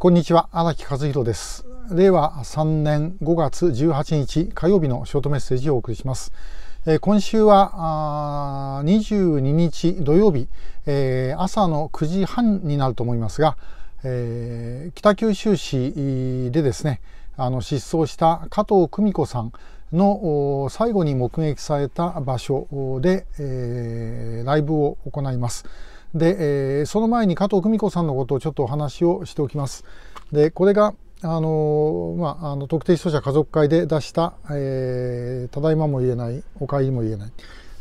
こんにちは荒木和弘です令和3年5月18日火曜日のショートメッセージをお送りします今週は22日土曜日朝の9時半になると思いますが北九州市でですねあの失踪した加藤久美子さんの最後に目撃された場所で、ライブを行います。で、えー、その前に加藤久美子さんのことをちょっとお話をしておきます。でこれがあのまあ、あの特定失踪者家族会で出した、えー、ただいまも言えないお帰りも言えない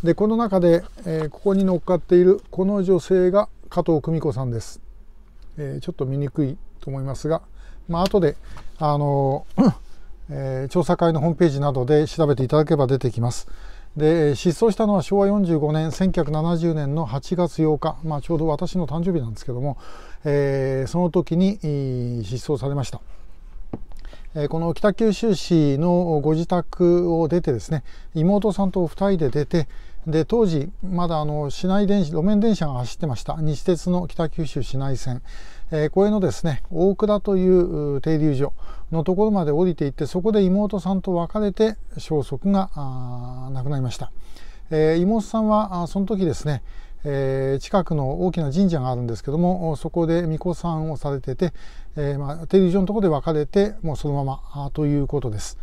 でこの中で、えー、ここに乗っかっているこの女性が加藤久美子さんです、えー、ちょっと見にくいと思いますが、まあ後であの、えー、調査会のホームページなどで調べていただければ出てきます。で失踪したのは昭和45年1970年の8月8日、まあ、ちょうど私の誕生日なんですけども、えー、その時に失踪されました。この北九州市のご自宅を出てですね妹さんと2人で出てで当時まだあの市内電車路面電車が走ってました西鉄の北九州市内線、えー、これのですね大倉という停留所のところまで降りていってそこで妹さんと別れて消息が亡くなりました、えー、妹さんはその時ですね、えー、近くの大きな神社があるんですけどもそこで巫女さんをされてて、えーまあ、停留所のところで別れてもうそのままということです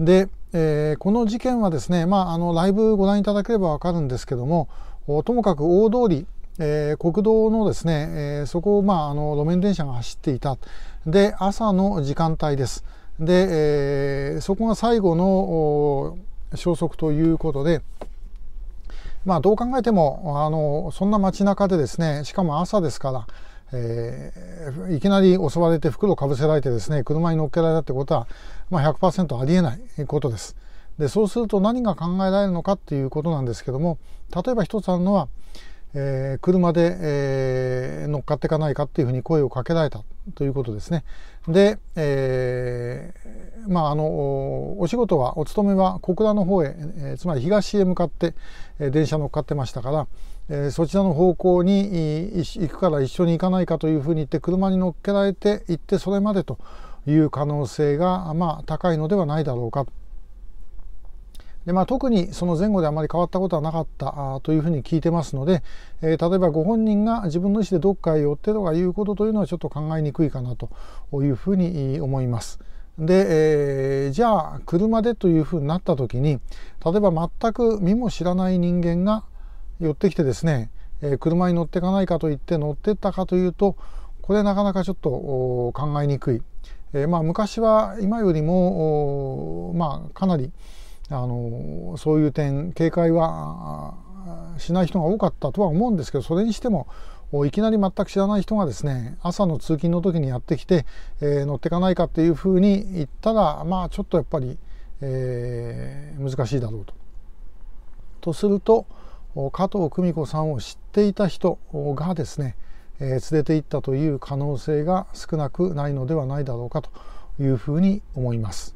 で、えー、この事件はですね、まあ、あのライブご覧いただければ分かるんですけどもともかく大通りえー、国道のですね、えー、そこを、まあ、あの路面電車が走っていた。で、朝の時間帯です。で、えー、そこが最後の消息ということで、まあ、どう考えてもあのそんな街中でですねしかも朝ですから、えー、いきなり襲われて袋をかぶせられてですね車に乗っけられたってことは、まあ100、ありえないことです。でそうすると何が考えられるのかっていうことなんですけども例えば一つあるのはえー、車で、えー、乗っかっていかないかっていうふうに声をかけられたということですね。で、えー、まあ、あの、お仕事は、お勤めは小倉の方へ、えー、つまり東へ向かって、えー、電車乗っかってましたから、えー、そちらの方向に行くから一緒に行かないかというふうに言って、車に乗っけられて行って、それまでという可能性が、まあ、高いのではないだろうかでまあ、特にその前後であまり変わったことはなかったというふうに聞いてますので、えー、例えばご本人が自分の意思でどっかへ寄ってとかいうことというのはちょっと考えにくいかなというふうに思います。で、えー、じゃあ車でというふうになった時に例えば全く身も知らない人間が寄ってきてですね、えー、車に乗っていかないかといって乗ってったかというとこれなかなかちょっと考えにくい。えまあ、昔は今よりも、まあ、かなりあのそういう点警戒はしない人が多かったとは思うんですけどそれにしてもいきなり全く知らない人がですね朝の通勤の時にやってきて、えー、乗ってかないかっていうふうに言ったらまあちょっとやっぱり、えー、難しいだろうと。とすると加藤久美子さんを知っていた人がですね、えー、連れて行ったという可能性が少なくないのではないだろうかというふうに思います。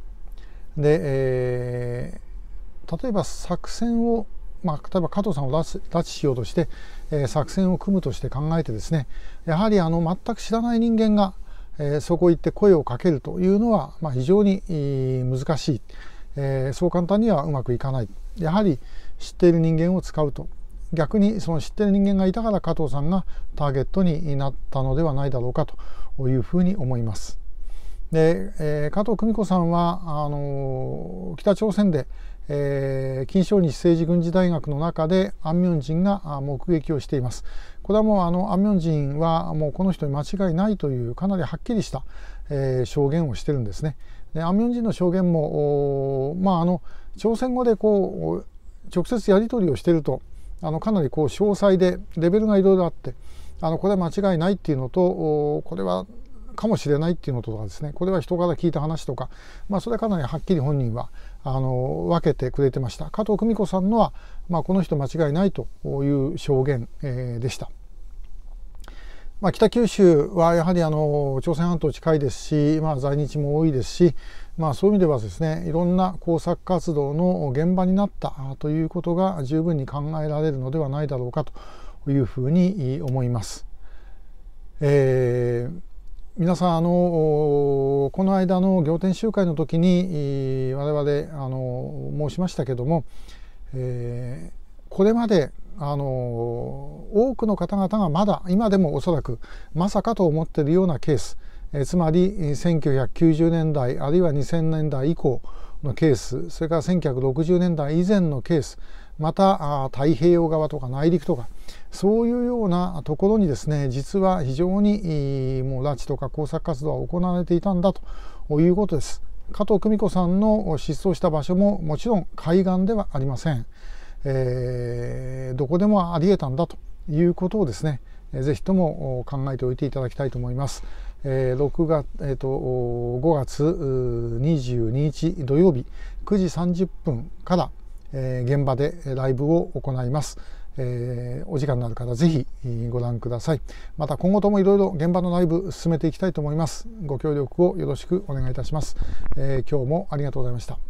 で、えー、例えば作戦を、まあ、例えば加藤さんを拉致拉致しようとして、えー、作戦を組むとして考えてですねやはりあの全く知らない人間が、えー、そこ行って声をかけるというのは、まあ、非常に難しい、えそう簡単にはうまくいかないやはり知っている人間を使うと逆にその知ってる人間がいたから加藤さんがターゲットになったのではないだろうかというふうに思います。で、えー、加藤久美子さんはあの北朝鮮で、えー、金正日政治軍事大学の中でアンミョン人が目撃をしています。これはもうあのアンミョン人はもうこの人に間違いないというかなりはっきりした、えー、証言をしてるんですね。でアンミョン人の証言もまああの朝鮮語でこう直接やり取りをしているとあのかなりこう詳細でレベルがいろいろあってあのこれは間違いないっていうのとこれはかもしれないっていうのとかですねこれは人から聞いた話とか、まあ、それはかなりはっきり本人はあの分けてくれてました加藤久美子さんのは、まあ、この人間違いないという証言、えー、でした。まあ、北九州はやはりあの朝鮮半島近いですし、まあ、在日も多いですし、まあ、そういう意味ではですねいろんな工作活動の現場になったということが十分に考えられるのではないだろうかというふうに思います。えー皆さんあのこの間の仰天集会の時に我々あの申しましたけども、えー、これまであの多くの方々がまだ今でもおそらくまさかと思っているようなケース、えー、つまり1990年代あるいは2000年代以降のケースそれから1960年代以前のケースまた太平洋側とか内陸とかそういうようなところにですね実は非常にもう拉致とか工作活動は行われていたんだということです。加藤久美子さんの失踪した場所ももちろん海岸ではありません、えー、どこでもありえたんだということをですねぜひとも考えておいていただきたいと思います。え6月、えー、と5月22日土曜日9時30分から、現場でライブを行います。お時間のある方、ぜひご覧ください。また今後ともいろいろ現場のライブ進めていきたいと思います。ご協力をよろしくお願いいたします。今日もありがとうございました。